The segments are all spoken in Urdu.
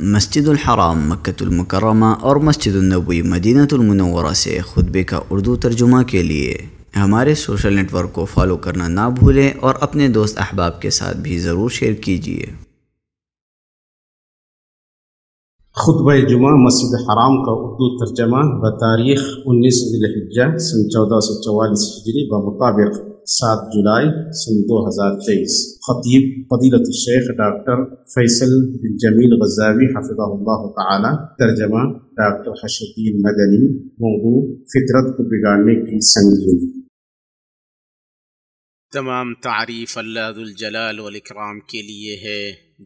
مسجد الحرام مکت المکرمہ اور مسجد النبی مدینہ المنورہ سے خطبے کا اردو ترجمہ کے لیے ہمارے سوشل نیٹ ورک کو فالو کرنا نہ بھولیں اور اپنے دوست احباب کے ساتھ بھی ضرور شیئر کیجیے خطبہ جمعہ مسجد حرام کا اردو ترجمہ بتاریخ انیس الحجہ سن چودہ سو چوالیس ہجری بمطابق سات جولائی سن دو ہزار تیئیس خطیب قدیرت شیخ ڈاکٹر فیصل بن جمیل غزاوی حفظہ اللہ تعالی ترجمہ ڈاکٹر حشدید مدنی موضوع فطرت کو بگاڑنے کی سنگین تمام تعریف اللہ الجلال والاکرام کے لیے ہے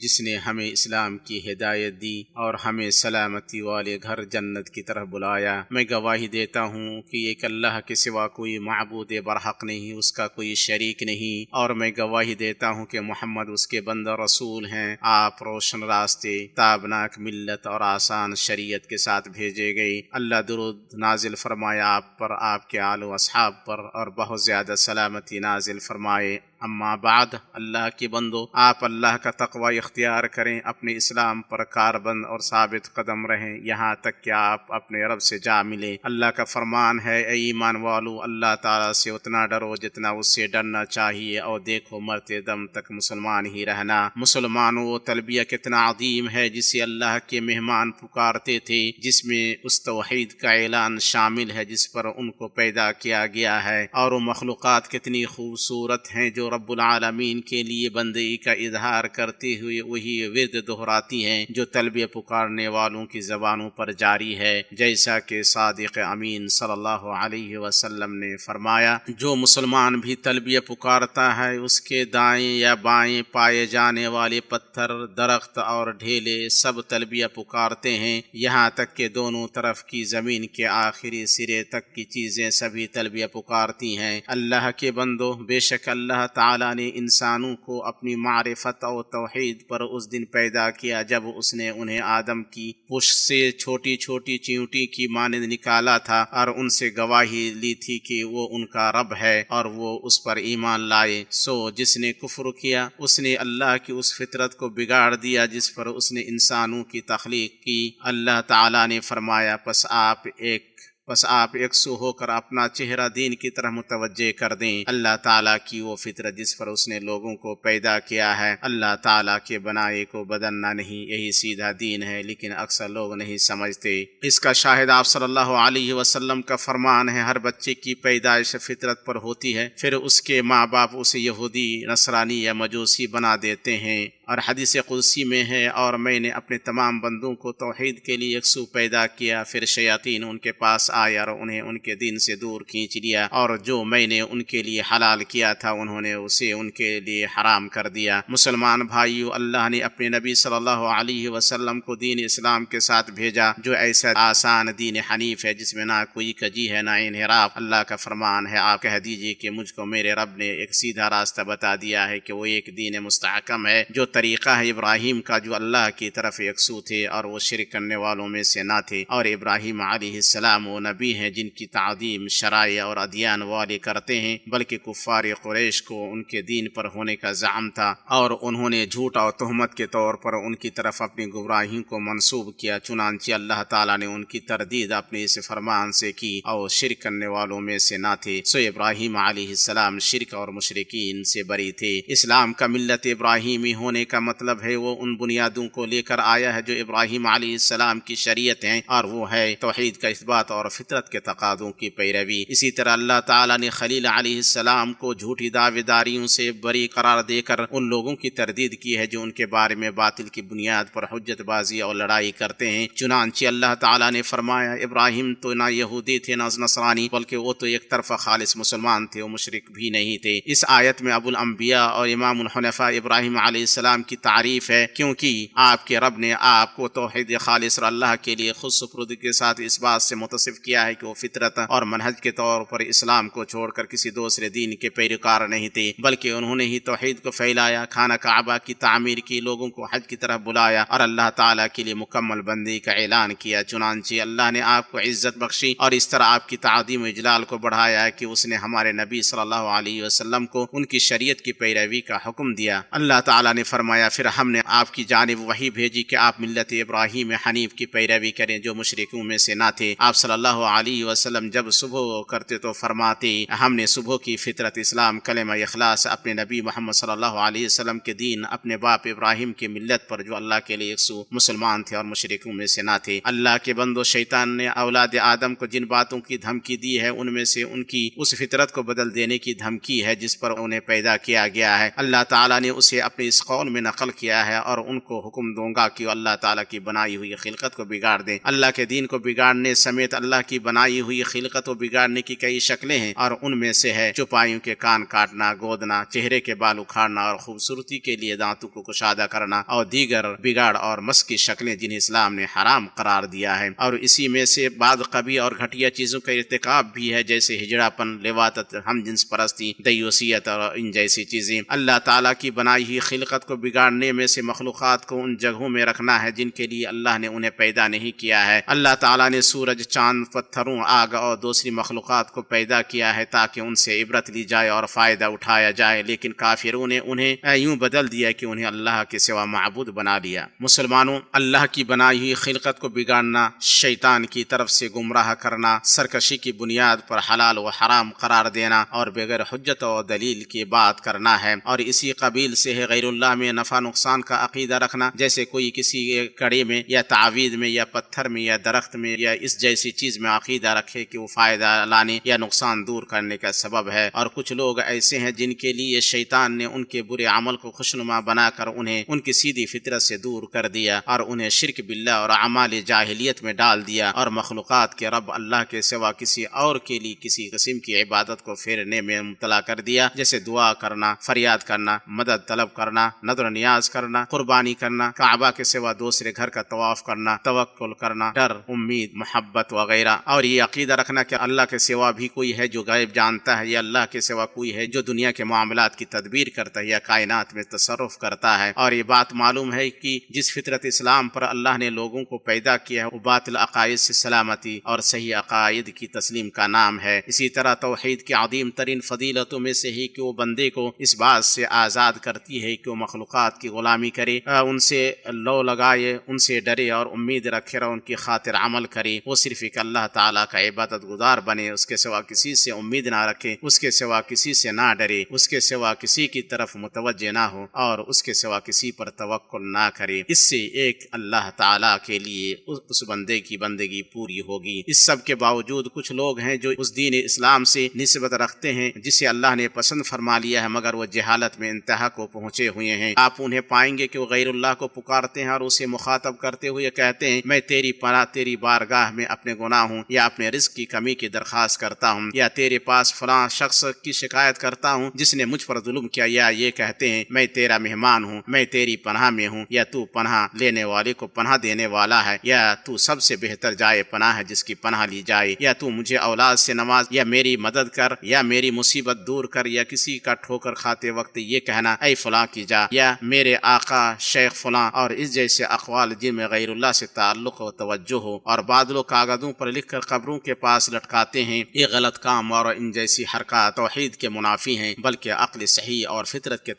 جس نے ہمیں اسلام کی ہدایت دی اور ہمیں سلامتی والے گھر جنت کی طرف بلایا میں گواہی دیتا ہوں کہ ایک اللہ کے سوا کوئی معبود برحق نہیں اس کا کوئی شریک نہیں اور میں گواہی دیتا ہوں کہ محمد اس کے بند رسول ہیں آپ روشن راستے تابناک ملت اور آسان شریعت کے ساتھ بھیجے گئے اللہ درود نازل فرمائے آپ پر آپ کے آل و اصحاب پر اور بہت زیادہ سلامتی نازل فرمائے اما بعد اللہ کے بندو آپ اللہ کا تقوی اختیار کریں اپنے اسلام پر کار بند اور ثابت قدم رہیں یہاں تک کہ آپ اپنے رب سے جا ملیں اللہ کا فرمان ہے اے ایمان والو اللہ تعالیٰ سے اتنا ڈرو جتنا اس سے ڈرنا چاہیے اور دیکھو مرتے دم تک مسلمان ہی رہنا مسلمان و تلبیہ کتنا عظیم ہے جسے اللہ کے مہمان پکارتے تھے جس میں اس توحید کا اعلان شامل ہے جس پر ان کو پیدا کیا گیا ہے اور وہ مخلوقات کتنی خوبصورت ہیں جو رب العالمین کے لیے بندگی کا اظہار کرتے ہوئے وہی ورد دہراتی ہیں جو طلبے پکارنے والوں کی زبانوں پر جاری ہے جیسا کہ صادق امین صلی اللہ علیہ وسلم نے فرمایا جو مسلمان بھی طلبیہ پکارتا ہے اس کے دائیں یا بائیں پائے جانے والے پتھر درخت اور ڈھیلے سب طلبیہ پکارتے ہیں یہاں تک کہ دونوں طرف کی زمین کے آخری سرے تک کی چیزیں سبھی طلبیہ پکارتی ہیں اللہ کے بندو بے شک اللہ تعالیٰ نے انسانوں کو اپنی معرفت اور توحید پر اس دن پیدا کیا جب اس نے انہیں آدم کی کی پش سے سے چھوٹی چھوٹی مانند نکالا تھا اور ان گواہی لی تھی کہ وہ ان کا رب ہے اور وہ اس پر ایمان لائے سو جس نے کفر کیا اس نے اللہ کی اس فطرت کو بگاڑ دیا جس پر اس نے انسانوں کی تخلیق کی اللہ تعالیٰ نے فرمایا پس آپ ایک بس آپ یکسو ہو کر اپنا چہرہ دین کی طرح متوجہ کر دیں اللہ تعالیٰ کی وہ فطرت جس پر اس نے لوگوں کو پیدا کیا ہے اللہ تعالیٰ کے بنائے کو بدلنا نہیں یہی سیدھا دین ہے لیکن اکثر لوگ نہیں سمجھتے اس کا شاہد آپ صلی اللہ علیہ وسلم کا فرمان ہے ہر بچے کی پیدائش فطرت پر ہوتی ہے پھر اس کے ماں باپ اسے یہودی نصرانی یا مجوسی بنا دیتے ہیں اور حدیث قدسی میں ہے اور میں نے اپنے تمام بندوں کو توحید کے لیے یکسو پیدا کیا پھر شیاطین ان کے پاس آئے اور انہیں ان کے دین سے دور کھینچ لیا اور جو میں نے ان کے لیے حلال کیا تھا انہوں نے اسے ان کے لیے حرام کر دیا مسلمان بھائیو اللہ نے اپنے نبی صلی اللہ علیہ وسلم کو دین اسلام کے ساتھ بھیجا جو ایسا آسان دین حنیف ہے جس میں نہ کوئی کجی ہے نہ انحراف اللہ کا فرمان ہے آپ کہہ دیجیے کہ مجھ کو میرے رب نے ایک سیدھا راستہ بتا دیا ہے کہ وہ ایک دین مستحکم ہے جو طریقہ ہے ابراہیم کا جو اللہ کی طرف یکسو تھے اور وہ شرک کرنے والوں میں سے نہ تھے اور ابراہیم علیہ السلام وہ نبی ہیں جن کی تعظیم شرائع اور ادیان والے کرتے ہیں بلکہ کفار قریش کو ان کے دین پر ہونے کا زعم تھا اور انہوں نے جھوٹ اور تہمت کے طور پر ان کی طرف اپنی گمراہی کو منسوب کیا چنانچہ اللہ تعالیٰ نے ان کی تردید اپنے اس فرمان سے کی اور شرک کرنے والوں میں سے نہ تھے سو ابراہیم علیہ السلام شرک اور مشرقین سے بری تھے اسلام کا ملت ابراہیمی ہونے کا مطلب ہے وہ ان بنیادوں کو لے کر آیا ہے جو ابراہیم علیہ السلام کی شریعت ہیں اور وہ ہے توحید کا اثبات اور فطرت کے تقاضوں کی پیروی اسی طرح اللہ تعالیٰ نے خلیل علیہ السلام کو جھوٹی دعوے داریوں سے بری قرار دے کر ان لوگوں کی تردید کی ہے جو ان کے بارے میں باطل کی بنیاد پر حجت بازی اور لڑائی کرتے ہیں چنانچہ اللہ تعالیٰ نے فرمایا ابراہیم تو نہ یہودی تھے نہ نصرانی بلکہ وہ تو ایک طرفہ خالص مسلمان تھے وہ مشرق بھی نہیں تھے اس آیت میں ابو الانبیاء اور امام الحنفہ ابراہیم علیہ السلام السلام کی تعریف ہے کیونکہ آپ کے رب نے آپ کو توحید خالص اللہ کے لیے خود سپرد کے ساتھ اس بات سے متصف کیا ہے کہ وہ فطرت اور منہج کے طور پر اسلام کو چھوڑ کر کسی دوسرے دین کے پیروکار نہیں تھے بلکہ انہوں نے ہی توحید کو پھیلایا کھانا کعبہ کی تعمیر کی لوگوں کو حج کی طرف بلایا اور اللہ تعالیٰ کے لیے مکمل بندی کا اعلان کیا چنانچہ اللہ نے آپ کو عزت بخشی اور اس طرح آپ کی تعدیم اجلال کو بڑھایا کہ اس نے ہمارے نبی صلی اللہ علیہ وسلم کو ان کی شریعت کی پیروی کا حکم دیا اللہ تعالیٰ نے فرمایا پھر ہم نے آپ کی جانب وہی بھیجی کہ آپ ملت ابراہیم حنیف کی پیروی کریں جو مشرقوں میں سے نہ تھے آپ صلی اللہ علیہ وسلم جب صبح کرتے تو فرماتے ہم نے صبح کی فطرت اسلام کلمہ اخلاص اپنے نبی محمد صلی اللہ علیہ وسلم کے دین اپنے باپ ابراہیم کی ملت پر جو اللہ کے لیے سو مسلمان تھے اور مشرقوں میں سے نہ تھے اللہ کے بند و شیطان نے اولاد آدم کو جن باتوں کی دھمکی دی ہے ان میں سے ان کی اس فطرت کو بدل دینے کی دھمکی ہے جس پر انہیں پیدا کیا گیا ہے اللہ تعالیٰ نے اسے اپنے اس قول میں نقل کیا ہے اور ان کو حکم دوں گا کہ اللہ تعالیٰ کی بنائی ہوئی خلقت کو بگاڑ دیں اللہ کے دین کو بگاڑنے سمیت اللہ کی بنائی ہوئی خلقت کو بگاڑنے کی کئی شکلیں ہیں اور ان میں سے ہے چپائیوں کے کان کاٹنا گودنا چہرے کے بال اور خوبصورتی کے لیے دانتوں کو کشادہ کرنا اور دیگر بگاڑ اور مس کی شکلیں جنہیں اسلام نے حرام قرار دیا ہے اور اسی میں سے بعض قبی اور گھٹیا چیزوں کا ارتقاب بھی ہے جیسے ہجڑا پن لواتت ہم جنس پرستی دیوسیت اور ان جیسی چیزیں اللہ تعالیٰ کی بنائی ہوئی خلقت کو بگاڑنے میں سے مخلوقات کو ان جگہوں میں رکھنا ہے جن کے لیے اللہ نے انہیں پیدا نہیں کیا ہے اللہ تعالیٰ نے سورج چاند پتھروں آگ اور دوسری مخلوقات کو پیدا کیا ہے تاکہ ان سے عبرت لی جائے اور فائدہ اٹھایا جائے لیکن کافروں نے انہیں انہیں یوں بدل دیا کہ اللہ کے سوا معبود بنا لیا مسلمانوں اللہ کی بنائی ہوئی خلقت کو بگاڑنا شیطان کی طرف سے گمراہ کرنا سرکشی کی بنیاد پر حلال و حرام قرار دینا اور بغیر حجت و دلیل کی بات کرنا ہے اور اسی قبیل سے ہے غیر اللہ میں میں نفع نقصان کا عقیدہ رکھنا جیسے کوئی کسی کڑے میں یا تعویذ میں یا پتھر میں یا درخت میں یا اس جیسی چیز میں عقیدہ رکھے کہ وہ فائدہ لانے یا نقصان دور کرنے کا سبب ہے اور کچھ لوگ ایسے ہیں جن کے لیے شیطان نے ان کے برے عمل کو خوشنما بنا کر انہیں ان کی سیدھی فطرت سے دور کر دیا اور انہیں شرک باللہ اور اعمال جاہلیت میں ڈال دیا اور مخلوقات کے رب اللہ کے سوا کسی اور کے لیے کسی قسم کی عبادت کو پھیرنے میں مبتلا کر دیا جیسے دعا کرنا فریاد کرنا مدد طلب کرنا قدر نیاز کرنا قربانی کرنا کعبہ کے سوا دوسرے گھر کا طواف کرنا توقل کرنا ڈر امید محبت وغیرہ اور یہ عقیدہ رکھنا کہ اللہ کے سوا بھی کوئی ہے جو غائب جانتا ہے یا اللہ کے سوا کوئی ہے جو دنیا کے معاملات کی تدبیر کرتا ہے یا کائنات میں تصرف کرتا ہے اور یہ بات معلوم ہے کہ جس فطرت اسلام پر اللہ نے لوگوں کو پیدا کیا ہے وہ باطل عقائد سے سلامتی اور صحیح عقائد کی تسلیم کا نام ہے اسی طرح توحید کے عظیم ترین فضیلتوں میں سے ہی کہ وہ بندے کو اس بات سے آزاد کرتی ہے کہ وہ مخلوق مخلوقات کی غلامی کرے ان سے لو لگائے ان سے ڈرے اور امید رکھے اور ان کی خاطر عمل کرے وہ صرف ایک اللہ تعالیٰ کا عبادت گزار بنے اس کے سوا کسی سے امید نہ رکھے اس کے سوا کسی سے نہ ڈرے اس کے سوا کسی کی طرف متوجہ نہ ہو اور اس کے سوا کسی پر توقع نہ کرے اس سے ایک اللہ تعالیٰ کے لیے اس بندے کی بندگی پوری ہوگی اس سب کے باوجود کچھ لوگ ہیں جو اس دین اسلام سے نسبت رکھتے ہیں جسے اللہ نے پسند فرما لیا ہے مگر وہ جہالت میں انتہا کو پہنچے ہوئے ہیں آپ انہیں پائیں گے کہ وہ غیر اللہ کو پکارتے ہیں اور اسے مخاطب کرتے ہوئے کہتے ہیں میں تیری پناہ تیری بارگاہ میں اپنے گناہ ہوں یا اپنے رزق کی کمی کی درخواست کرتا ہوں یا تیرے پاس فلاں شخص کی شکایت کرتا ہوں جس نے مجھ پر ظلم کیا یا یہ کہتے ہیں میں تیرا مہمان ہوں میں تیری پناہ میں ہوں یا تو پناہ لینے والے کو پناہ دینے والا ہے یا تو سب سے بہتر جائے پناہ ہے جس کی پناہ لی جائے یا تو مجھے اولاد سے نماز یا میری مدد کر یا میری مصیبت دور کر یا کسی کا ٹھوکر کھاتے وقت یہ کہنا اے فلاں کی جا یا میرے آقا شیخ فلاں اور اس جیسے اقوال جی میں غیر اللہ سے تعلق و توجہ ہو اور بعد کاغذوں پر لکھ کر قبروں کے پاس لٹکاتے ہیں یہ غلط کام اور ان جیسی حرکات توحید کے منافی ہیں بلکہ عقل صحیح اور فطرت کے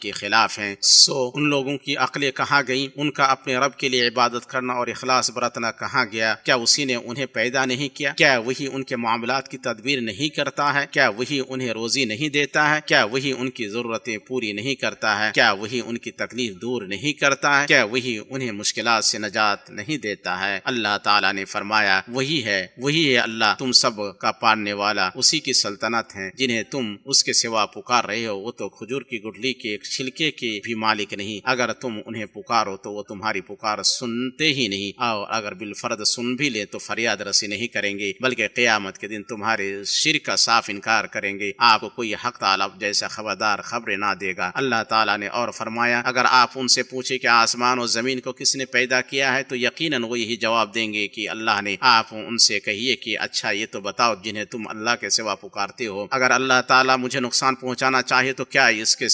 کے خلاف ہیں سو ان لوگوں کی عقلیں کہاں گئیں ان کا اپنے رب کے لیے عبادت کرنا اور اخلاص برتنا کہاں گیا کیا اسی نے انہیں پیدا نہیں کیا کیا وہی ان کے معاملات کی تدبیر نہیں کرتا ہے کیا وہی انہیں روزی نہیں دیتا ہے کیا وہی ان کی ضرورتیں پوری نہیں کرتا ہے کیا وہی ان کی تکلیف دور نہیں کرتا ہے کیا وہی انہیں مشکلات سے نجات نہیں دیتا ہے اللہ تعالیٰ نے فرمایا وہی ہے وہی ہے اللہ تم سب کا پاننے والا اسی کی سلطنت ہے جنہیں تم اس کے سوا پکار رہے ہو وہ تو کھجور کی گڈلی کے ایک چھلکے کے بھی مالک نہیں اگر تم انہیں پکار ہو تو وہ تمہاری پکار سنتے ہی نہیں اور اگر بالفرد سن بھی لے تو فریاد رسی نہیں کریں گے بلکہ قیامت کے دن تمہارے شر کا صاف انکار کریں گے آپ کو کوئی حق تعالی جیسا خبردار خبریں نہ دے گا اللہ تعالیٰ نے اور فرمایا اگر آپ ان سے پوچھیں کہ آسمان اور زمین کو کس نے پیدا کیا ہے تو یقیناً وہ یہی جواب دیں گے کہ اللہ نے آپ ان سے کہیے کہ اچھا یہ تو بتاؤ جنہیں تم اللہ کے سوا پکارتے ہو اگر اللہ تعالیٰ مجھے نقصان پہنچانا چاہے تو کیا اس کے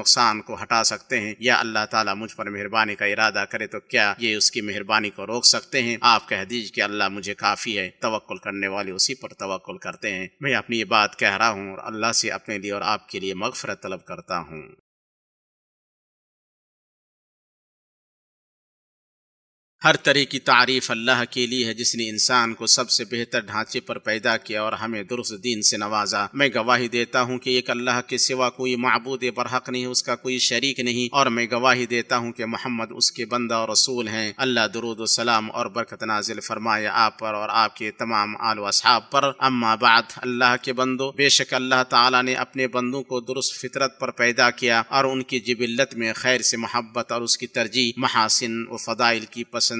نقصان کو ہٹا سکتے ہیں یا اللہ تعالیٰ مجھ پر مہربانی کا ارادہ کرے تو کیا یہ اس کی مہربانی کو روک سکتے ہیں آپ کہہ دیجیے اللہ مجھے کافی ہے توقل کرنے والے اسی پر توقل کرتے ہیں میں اپنی یہ بات کہہ رہا ہوں اور اللہ سے اپنے لیے اور آپ کے لیے مغفرت طلب کرتا ہوں ہر طرح کی تعریف اللہ کے لیے ہے جس نے انسان کو سب سے بہتر ڈھانچے پر پیدا کیا اور ہمیں درست دین سے نوازا میں گواہی دیتا ہوں کہ ایک اللہ کے سوا کوئی معبود برحق نہیں اس کا کوئی شریک نہیں اور میں گواہی دیتا ہوں کہ محمد اس کے بندہ اور رسول ہیں اللہ درود و سلام اور برکت نازل فرمائے آپ پر اور آپ کے تمام آل و اصحاب پر اما بعد اللہ کے بندوں بے شک اللہ تعالیٰ نے اپنے بندوں کو درست فطرت پر پیدا کیا اور ان کی جبلت میں خیر سے محبت اور اس کی ترجیح محاسن و فضائل کی پسند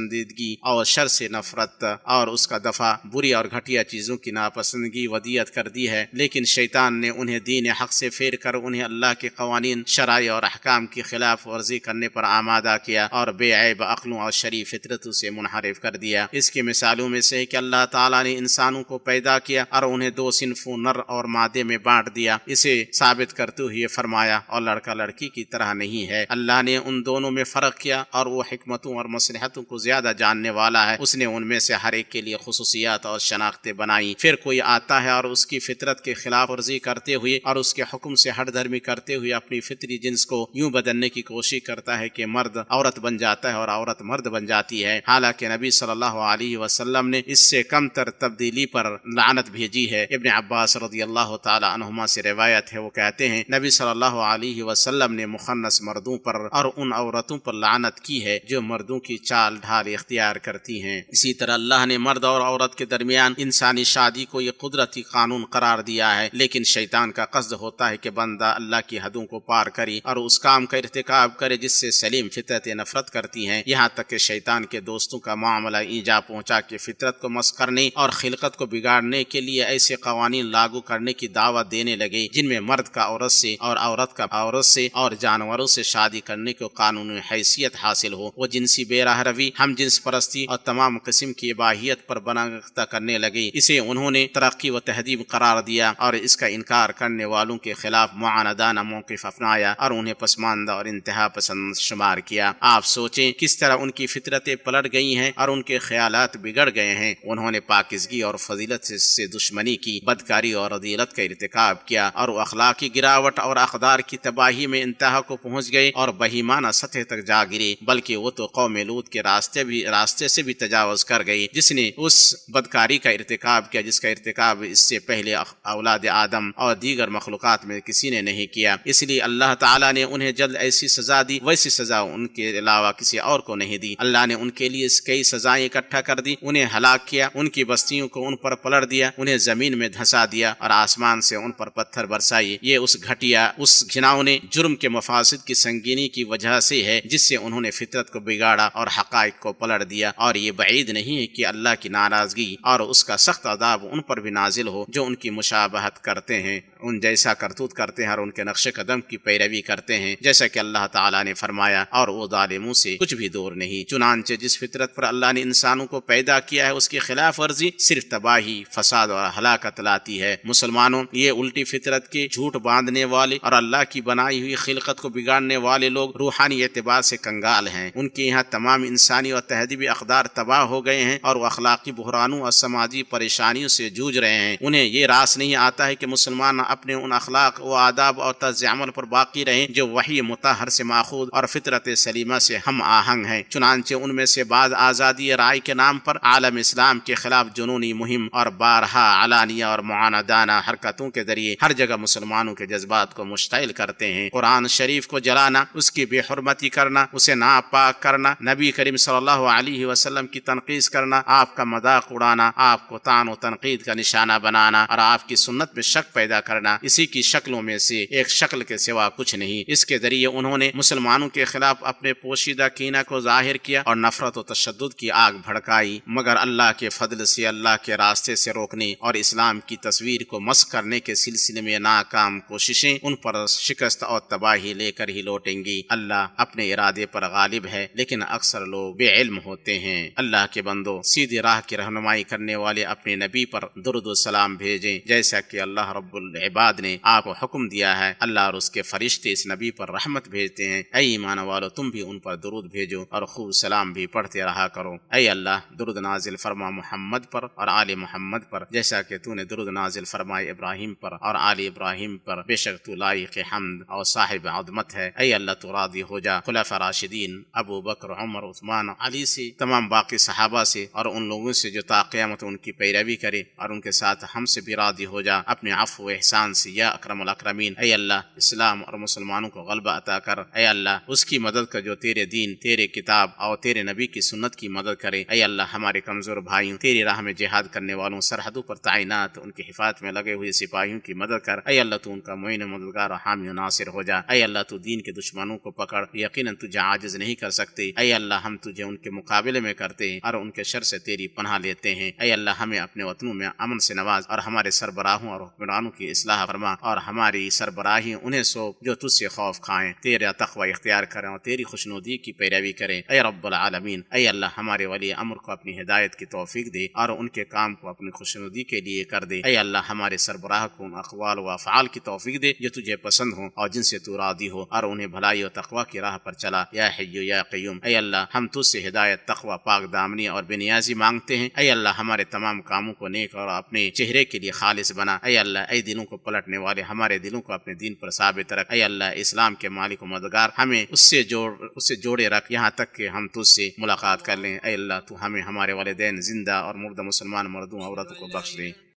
اور شر سے نفرت اور اس کا دفعہ بری اور گھٹیا چیزوں کی ناپسندگی ودیت کر دی ہے لیکن شیطان نے انہیں انہیں دین حق سے کر اللہ کے قوانین شرائع اور احکام کی خلاف ورزی کرنے پر آمادہ کیا اور بے عیب عقلوں اور شریف فطرتوں سے منحرف کر دیا اس کے مثالوں میں سے کہ اللہ تعالیٰ نے انسانوں کو پیدا کیا اور انہیں دو صنفوں نر اور مادے میں بانٹ دیا اسے ثابت کرتے ہوئے فرمایا اور لڑکا لڑکی کی طرح نہیں ہے اللہ نے ان دونوں میں فرق کیا اور وہ حکمتوں اور مصلحتوں کو زیادہ جاننے والا ہے اس نے ان میں سے ہر ایک کے لیے خصوصیات اور شناختیں بنائی پھر کوئی آتا ہے اور اس کی فطرت کے خلاف ورزی کرتے ہوئے اور اس کے حکم سے ہٹ دھرمی کرتے ہوئے اپنی فطری جنس کو یوں بدلنے کی کوشش کرتا ہے کہ مرد عورت بن جاتا ہے اور عورت مرد بن جاتی ہے حالانکہ نبی صلی اللہ علیہ وسلم نے اس سے کم تر تبدیلی پر لعنت بھیجی ہے ابن عباس رضی اللہ تعالی عنہما سے روایت ہے وہ کہتے ہیں نبی صلی اللہ علیہ وسلم نے مخنص مردوں پر اور ان عورتوں پر لعنت کی ہے جو مردوں کی چال ڈھال اختیار کرتی ہیں اسی طرح اللہ نے مرد اور عورت کے درمیان انسانی شادی کو یہ قدرتی قانون قرار دیا ہے لیکن شیطان کا قصد ہوتا ہے کہ بندہ اللہ کی حدوں کو پار کرے اور اس کام کا ارتکاب کرے جس سے سلیم فطرت نفرت کرتی ہیں یہاں تک کہ شیطان کے دوستوں کا معاملہ ایجا پہنچا کے فطرت کو مس کرنے اور خلقت کو بگاڑنے کے لیے ایسے قوانین لاگو کرنے کی دعوت دینے لگے جن میں مرد کا عورت سے اور عورت کا عورت سے اور جانوروں سے شادی کرنے کو قانون حیثیت حاصل ہو وہ جنسی بے راہ روی ہم جنس پرستی اور تمام قسم کی اباہیت پر بناختہ کرنے لگے اسے انہوں نے ترقی و تہذیب قرار دیا اور اس کا انکار کرنے والوں کے خلاف معاندانہ موقف اپنایا اور انہیں پسماندہ اور انتہا پسند شمار کیا آپ سوچیں کس طرح ان کی فطرتیں پلٹ گئی ہیں اور ان کے خیالات بگڑ گئے ہیں انہوں نے پاکزگی اور فضیلت سے دشمنی کی بدکاری اور عدیلت کا ارتکاب کیا اور وہ اخلاقی گراوٹ اور اخدار کی تباہی میں انتہا کو پہنچ گئے اور بہیمانہ سطح تک جا گرے بلکہ وہ تو قوم لوت کے راستے راستے بھی راستے سے بھی تجاوز کر گئی جس نے اس بدکاری کا ارتکاب کیا جس کا ارتکاب اس سے پہلے اولاد آدم اور دیگر مخلوقات میں کسی نے نہیں کیا اس لیے اللہ تعالیٰ نے انہیں جلد ایسی سزا سزا دی ویسی ان کے علاوہ کسی اور کو نہیں دی اللہ نے ان کے لیے کئی سزائیں اکٹھا کر دی انہیں ہلاک کیا ان کی بستیوں کو ان پر پلڑ دیا انہیں زمین میں دھسا دیا اور آسمان سے ان پر پتھر برسائی یہ اس گھٹیا اس گھناؤ نے جرم کے مفاسد کی سنگینی کی وجہ سے ہے جس سے انہوں نے فطرت کو بگاڑا اور حقائق کو پلڑ دیا اور یہ بعید نہیں ہے کہ اللہ کی ناراضگی اور اس کا سخت عذاب ان پر بھی نازل ہو جو ان کی مشابہت کرتے ہیں ان جیسا کرتوت کرتے ہیں اور ان کے نقش قدم کی پیروی کرتے ہیں جیسا کہ اللہ تعالیٰ نے فرمایا اور وہ ظالموں سے کچھ بھی دور نہیں چنانچہ جس فطرت پر اللہ نے انسانوں کو پیدا کیا ہے اس کی خلاف ورزی صرف تباہی فساد اور ہلاکت لاتی ہے مسلمانوں یہ الٹی فطرت کے جھوٹ باندھنے والے اور اللہ کی بنائی ہوئی خلقت کو بگاڑنے والے لوگ روحانی اعتبار سے کنگال ہیں ان کے یہاں تمام انسانی اور تہذیبی اقدار تباہ ہو گئے ہیں اور وہ اخلاقی بحرانوں اور سماجی پریشانیوں سے جوجھ رہے ہیں انہیں یہ راس نہیں آتا ہے کہ مسلمان اپنے ان اخلاق و آداب اور طرز عمل پر باقی رہیں جو وہی متحر سے ماخود اور فطرت سلیمہ سے ہم آہنگ ہیں چنانچہ ان میں سے بعض آزادی رائے کے نام پر عالم اسلام کے خلاف جنونی مہم اور بارہا علانیہ اور معاندانہ حرکتوں کے ذریعے ہر جگہ مسلمانوں کے جذبات کو مشتعل کرتے ہیں قرآن شریف کو جلانا اس کی بے حرمتی کرنا اسے ناپاک کرنا نبی کریم صلی اللہ علیہ وسلم کی تنقید کرنا آپ کا مذاق اڑانا آپ کو تان و تنقید کا نشانہ بنانا اور آپ کی سنت میں شک پیدا کرنا کرنا اسی کی شکلوں میں سے ایک شکل کے سوا کچھ نہیں اس کے ذریعے انہوں نے مسلمانوں کے خلاف اپنے پوشیدہ کینہ کو ظاہر کیا اور نفرت و تشدد کی آگ بھڑکائی مگر اللہ کے فضل سے اللہ کے راستے سے روکنے اور اسلام کی تصویر کو مس کرنے کے سلسلے میں ناکام کوششیں ان پر شکست اور تباہی لے کر ہی لوٹیں گی اللہ اپنے ارادے پر غالب ہے لیکن اکثر لوگ بے علم ہوتے ہیں اللہ کے بندوں سیدھی راہ کی رہنمائی کرنے والے اپنے نبی پر درد و سلام بھیجیں جیسا کہ اللہ رب اللہ عباد نے آپ کو حکم دیا ہے اللہ اور اس کے فرشتے اس نبی پر رحمت بھیجتے ہیں اے ایمان والو تم بھی ان پر درود بھیجو اور خوب سلام بھی پڑھتے رہا کرو اے اللہ درود نازل فرما محمد پر اور آل محمد پر جیسا کہ تو نے درود نازل فرمائے ابراہیم پر اور آل ابراہیم پر بے شک تو لائق حمد اور صاحب عظمت ہے اے اللہ تو راضی ہو جا خلاف راشدین ابو بکر عمر عثمان علی سے تمام باقی صحابہ سے اور ان لوگوں سے جو تا قیامت ان کی پیروی کرے اور ان کے ساتھ ہم سے بھی راضی ہو جا اپنے عفو احسان سے یا اکرم الاکرمین اے اللہ اسلام اور مسلمانوں کو غلبہ عطا کر اے اللہ اس کی مدد کر جو تیرے دین تیرے کتاب اور تیرے نبی کی سنت کی مدد کرے اے اللہ ہمارے کمزور بھائیوں تیری راہ میں جہاد کرنے والوں سرحدوں پر تعینات ان کی حفاظت میں لگے ہوئے سپاہیوں کی مدد کر اے اللہ تو ان کا معین مددگار اور حامی و ناصر ہو جا اے اللہ تو دین کے دشمنوں کو پکڑ یقیناً تجھے عاجز نہیں کر سکتے اے اللہ ہم تجھے ان کے مقابلے میں کرتے ہیں اور ان کے شر سے تیری پناہ لیتے ہیں اے اللہ ہمیں اپنے وطنوں میں امن سے نواز اور ہمارے سربراہوں اور حکمرانوں کی اس اصلاح فرما اور ہماری سربراہی انہیں سوپ جو تجھ سے خوف کھائیں تیرا تقوی اختیار کریں اور تیری خوشنودی کی پیروی کریں اے رب العالمین اے اللہ ہمارے ولی امر کو اپنی ہدایت کی توفیق دے اور ان کے کام کو اپنی خوشنودی کے لیے کر دے اے اللہ ہمارے سربراہ کو ان اقوال و افعال کی توفیق دے جو تجھے پسند ہوں اور جن سے تو راضی ہو اور انہیں بھلائی و تقوی کی راہ پر چلا یا حیو یا قیوم اے اللہ ہم تجھ سے ہدایت تقوی پاک دامنی اور بے نیازی مانگتے ہیں اے اللہ ہمارے تمام کاموں کو نیک اور اپنے چہرے کے لیے خالص بنا اے اللہ اے دنوں کو پلٹنے والے ہمارے دلوں کو اپنے دین پر ثابت رکھ اے اللہ اسلام کے مالک و مددگار ہمیں اس سے جوڑ اس سے جوڑے رکھ یہاں تک کہ ہم تجھ سے ملاقات کر لیں اے اللہ تو ہمیں ہمارے والدین زندہ اور مردہ مسلمان مردوں عورتوں کو بخش دیں